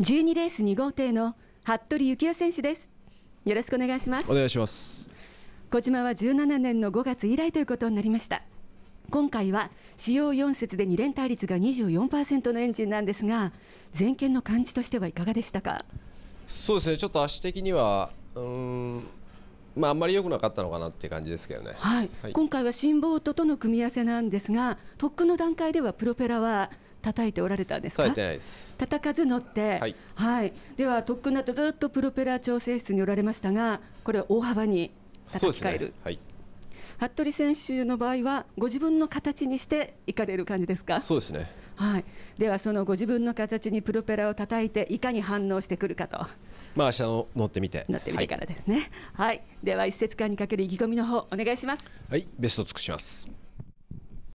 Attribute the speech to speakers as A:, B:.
A: 12レース2号艇の服部幸男選手ですよろしくお願いしますお願いします小島は17年の5月以来ということになりました今回は使用4節で2連対率が24%のエンジンなんですが全権の感じとしてはいかがでしたか
B: そうですねちょっと足的にはうまあ、あんまり良くなかったのかなって感じですけどね、はい、はい、今
A: 回は新ボートとの組み合わせなんですが特区の段階ではプロペラは叩いておられたんですか叩かず乗って、はい、はい、では特区の後ずっとプロペラ調整室におられましたがこれ大幅に叩き替える、ね、はい、服部選手の場合はご自分の形にしていかれる感じですかそうですね、はい、ではそのご自分の形にプロペラを叩いていかに反応してくるかと。
C: まあ明日の乗ってみて乗ってみてか
A: らですね、はい、はい、では一節間にかける意気込みの方お願いします
C: はいベスト尽くします